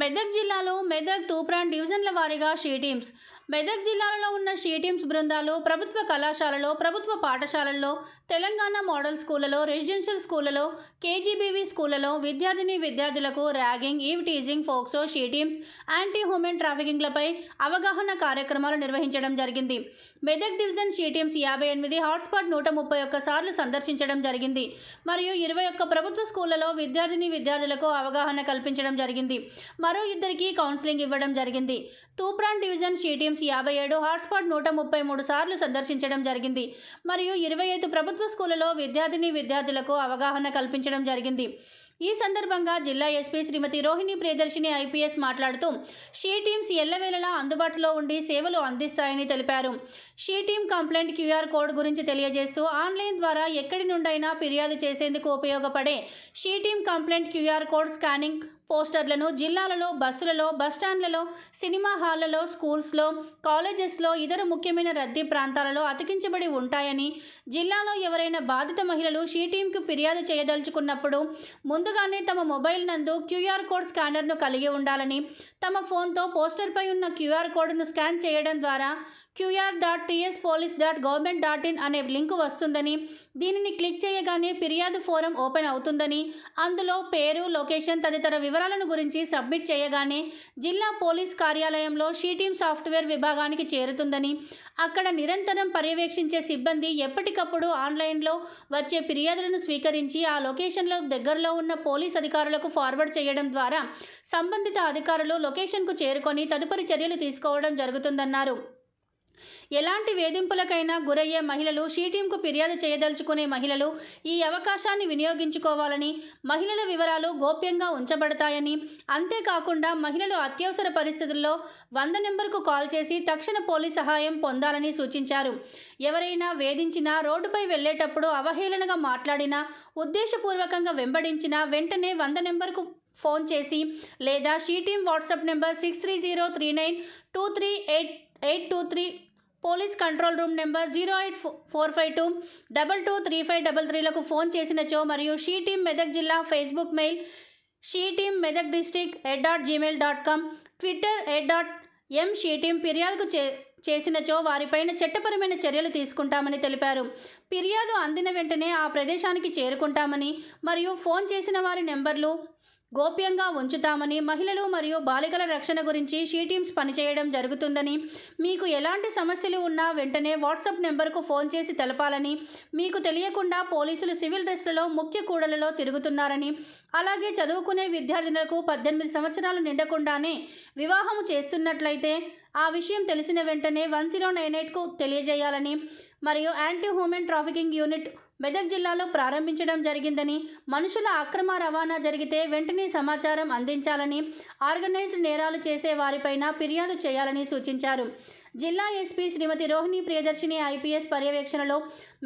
మెదక్ జిల్లాలో మెదక్ తూప్రాన్ డివిజన్ల వారీగా షీ టీమ్స్ మెదక్ జిల్లాలో ఉన్న షీటీమ్స్ బృందాలు ప్రభుత్వ కళాశాలలో ప్రభుత్వ పాఠశాలల్లో తెలంగాణ మోడల్ స్కూళ్లలో రెసిడెన్షియల్ స్కూళ్లలో కేజీబీవీ స్కూళ్లలో విద్యార్థిని విద్యార్థులకు ragging eve teasing POCSO she teams anti human ట్రాఫికింగ్లపై అవగాహన కార్యక్రమాలు నిర్వహించడం జరిగింది మెదక్ డివిజన్ షీటీమ్స్ యాభై ఎనిమిది హాట్స్పాట్ నూట ముప్పై ఒక్క సార్లు సందర్శించడం జరిగింది మరియు ఇరవై ఒక్క ప్రభుత్వ స్కూళ్లలో విద్యార్థిని విద్యార్థులకు అవగాహన కల్పించడం జరిగింది మరో ఇద్దరికి కౌన్సిలింగ్ ఇవ్వడం జరిగింది తూప్రాన్ డివిజన్ షీటీమ్స్ నుంచి యాభై ఏడు హాట్స్పాట్ నూట ముప్పై మూడు సార్లు సందర్శించడం జరిగింది మరియు ఇరవై ఐదు ప్రభుత్వ స్కూళ్లలో విద్యార్థిని విద్యార్థులకు అవగాహన కల్పించడం జరిగింది ఈ సందర్భంగా జిల్లా ఎస్పీ శ్రీమతి రోహిణి ప్రియదర్శిని ఐపీఎస్ మాట్లాడుతూ షీ టీమ్స్ ఎల్లవేళలా అందుబాటులో ఉండి సేవలు అందిస్తాయని తెలిపారు she team complaint QR code గురించి తెలియజేస్తూ ఆన్లైన్ ద్వారా ఎక్కడి నుండైనా ఫిర్యాదు చేసేందుకు ఉపయోగపడే she team complaint QR code scanning పోస్టర్లను జిల్లాలలో బస్సులలో బస్టాండ్లలో సినిమా హాళ్లలో స్కూల్స్లో కాలేజెస్లో ఇతర ముఖ్యమైన రద్దీ ప్రాంతాలలో అతికించబడి ఉంటాయని జిల్లాలో ఎవరైనా బాధిత మహిళలు షీటీంకు ఫిర్యాదు చేయదలుచుకున్నప్పుడు ముందుగానే తమ మొబైల్ నందు క్యూఆర్ కోడ్ స్కానర్ను కలిగి ఉండాలని తమ ఫోన్తో పోస్టర్పై ఉన్న క్యూఆర్ కోడ్ను స్కాన్ చేయడం ద్వారా QR dot TS police dot government dot in అనే లింక్ వస్తుందని దీనిని క్లిక్ చేయగానే ఫిర్యాదు ఫోరం ఓపెన్ అవుతుందని అందులో పేరు లొకేషన్ తదితర వివరాలను గురించి సబ్మిట్ చేయగానే జిల్లా పోలీస్ కార్యాలయంలో షీటీమ్ సాఫ్ట్వేర్ విభాగానికి చేరుతుందని అక్కడ నిరంతరం పర్యవేక్షించే సిబ్బంది ఎప్పటికప్పుడు ఆన్లైన్లో వచ్చే ఫిర్యాదులను స్వీకరించి ఆ లొకేషన్లో దగ్గరలో ఉన్న పోలీస్ అధికారులకు ఫార్వర్డ్ చేయడం ద్వారా సంబంధిత అధికారులు లొకేషన్కు చేరుకొని తదుపరి చర్యలు తీసుకోవడం జరుగుతుందన్నారు ఎలాంటి వేధింపులకైనా గురయ్యే మహిళలు షీటీంకు ఫిర్యాదు చేయదలుచుకునే మహిళలు ఈ అవకాశాన్ని వినియోగించుకోవాలని మహిళల వివరాలు గోప్యంగా ఉంచబడతాయని అంతేకాకుండా మహిళలు అత్యవసర పరిస్థితుల్లో వంద నెంబర్కు కాల్ చేసి తక్షణ పోలీస్ సహాయం పొందాలని సూచించారు ఎవరైనా వేధించినా రోడ్డుపై వెళ్లేటప్పుడు అవహేళనగా మాట్లాడినా ఉద్దేశపూర్వకంగా వెంబడించినా వెంటనే వంద నెంబర్కు ఫోన్ చేసి లేదా she team WhatsApp number six three zero three nine two three eight eight two three police control room number zero eight four five two double two three five double త్రీలకు ఫోన్ చేసినచో మరియు షీ టీమ్ మెదక్ జిల్లా Facebook mail she team Medak district at dot Gmail dot com Twitter at dot M she team ఫిర్యాదుకు చే చేసినచో వారిపైన చట్టపరమైన చర్యలు తీసుకుంటామని తెలిపారు ఫిర్యాదు అందిన వెంటనే ఆ ప్రదేశానికి చేరుకుంటామని మరియు ఫోన్ చేసిన వారి నెంబర్లు గోప్యంగా ఉంచుతామని మహిళలు మరియు బాలికల రక్షణ గురించి షీ టీమ్స్ పనిచేయడం జరుగుతుందని మీకు ఎలాంటి సమస్యలు ఉన్నా వెంటనే వాట్సాప్ నెంబర్కు ఫోన్ చేసి తెలపాలని మీకు తెలియకుండా పోలీసులు సివిల్ డ్రెస్లలో ముఖ్య కూడలలో తిరుగుతున్నారని అలాగే చదువుకునే విద్యార్థినులకు పద్దెనిమిది సంవత్సరాలు నిండకుండానే వివాహము చేస్తున్నట్లయితే ఆ విషయం తెలిసిన వెంటనే వన్ జీరో నైన్ ఎయిట్కు తెలియజేయాలని మరియు anti human trafficking unit Medak జిల్లాలో ప్రారంభించడం జరిగిందని మనుషుల అక్రమ రవాణా జరిగితే వెంటనే సమాచారం అందించాలని ఆర్గనైజ్డ్ నేరాలు చేసే వారిపైన ఫిర్యాదు చేయాలని సూచించారు జిల్లా ఎస్పీ శ్రీమతి రోహిణి ప్రియదర్శిని ఐపీఎస్ పర్యవేక్షణలో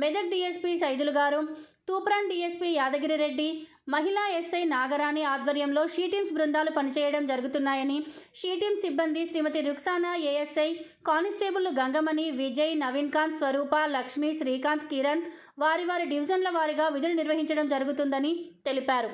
మెదక్ డిఎస్పీ సైదులు గారు తూప్రాన్ యాదగిరి యాదగిరిరెడ్డి మహిళా ఎస్ఐ నాగరాణి ఆధ్వర్యంలో షీటీమ్స్ బృందాలు పనిచేయడం జరుగుతున్నాయని షీటీమ్ సిబ్బంది శ్రీమతి రుక్సానా ఏఎస్ఐ కానిస్టేబుల్ గంగమణి విజయ్ నవీన్ కాంత్ స్వరూప లక్ష్మి శ్రీకాంత్ కిరణ్ వారి వారి డివిజన్ల వారీగా విధులు నిర్వహించడం జరుగుతుందని తెలిపారు